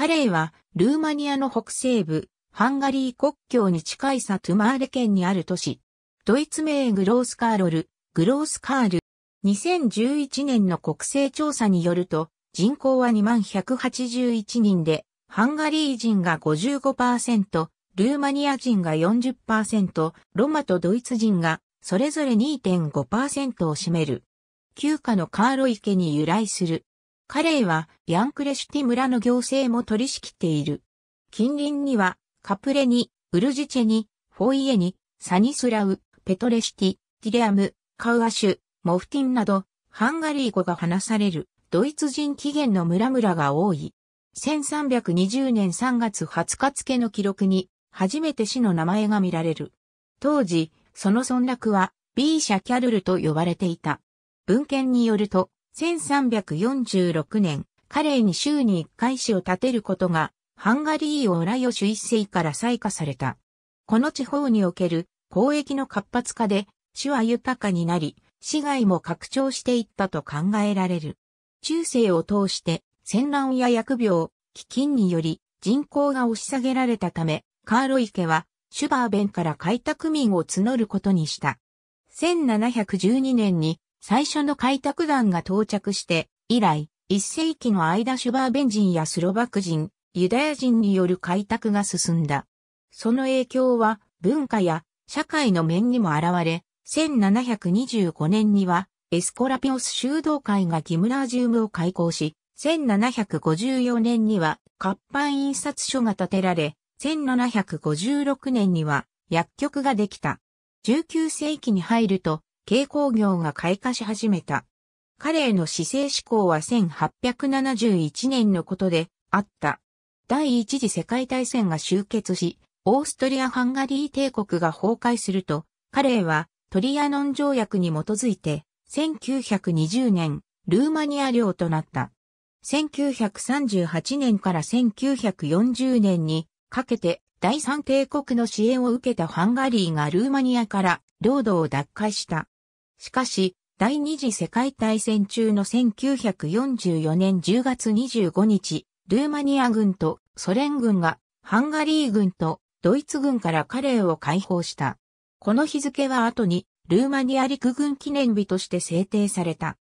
カレイは、ルーマニアの北西部、ハンガリー国境に近いサトゥマーレ県にある都市。ドイツ名グロースカーロル、グロースカール。2011年の国勢調査によると、人口は2181人で、ハンガリー人が55%、ルーマニア人が40%、ロマとドイツ人がそれぞれ2.5%を占める。旧家のカーロ池に由来するカレイはヤンクレシュティ村の行政も取り仕切っている。近隣にはカプレニ、ウルジチェニ、フォイエニ、サニスラウ、ペトレシティ、ティレアム、カウアシュ、モフティンなど、ハンガリー語が話されるドイツ人起源の村々が多い。1320年3月20日付の記録に、初めて市の名前が見られる。当時、その村落は、ビーシャキャルルと呼ばれていた。文献によると、1346年、カレーに週に1回市を建てることが、ハンガリー・オラヨシュ一世から採火された。この地方における交易の活発化で、市は豊かになり、市街も拡張していったと考えられる。中世を通して、戦乱や疫病、飢饉により、人口が押し下げられたため、カーロイ家は、シュバーベンから開拓民を募ることにした。1712年に最初の開拓団が到着して、以来、一世紀の間シュバーベン人やスロバク人、ユダヤ人による開拓が進んだ。その影響は文化や社会の面にも現れ、1725年にはエスコラピオス修道会がギムナージウムを開校し、1754年には活版印刷所が建てられ、1756年には薬局ができた。19世紀に入ると軽工業が開花し始めた。彼への姿勢思考は1871年のことであった。第一次世界大戦が終結し、オーストリア・ハンガリー帝国が崩壊すると、彼はトリアノン条約に基づいて、1920年、ルーマニア領となった。1938年から1940年にかけて第三帝国の支援を受けたハンガリーがルーマニアから領土を奪回した。しかし、第二次世界大戦中の1944年10月25日、ルーマニア軍とソ連軍がハンガリー軍とドイツ軍からカレーを解放した。この日付は後にルーマニア陸軍記念日として制定された。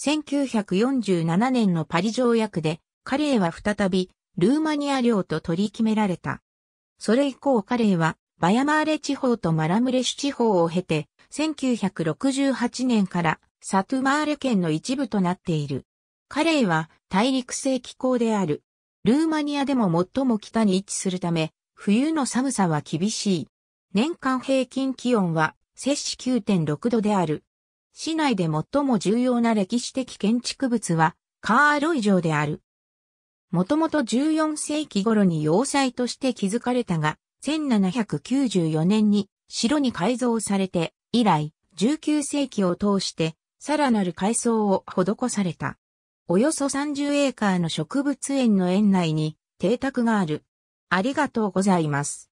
1947年のパリ条約でカレーは再びルーマニア領と取り決められた。それ以降カレーはバヤマーレ地方とマラムレシュ地方を経て、1968年からサトゥマーレ県の一部となっている。カレイは大陸性気候である。ルーマニアでも最も北に位置するため、冬の寒さは厳しい。年間平均気温は摂氏9.6度である。市内で最も重要な歴史的建築物はカーロイ城である。もともと14世紀頃に要塞として築かれたが、1794年に城に改造されて、以来、19世紀を通して、さらなる改装を施された。およそ30エーカーの植物園の園内に邸宅がある。ありがとうございます。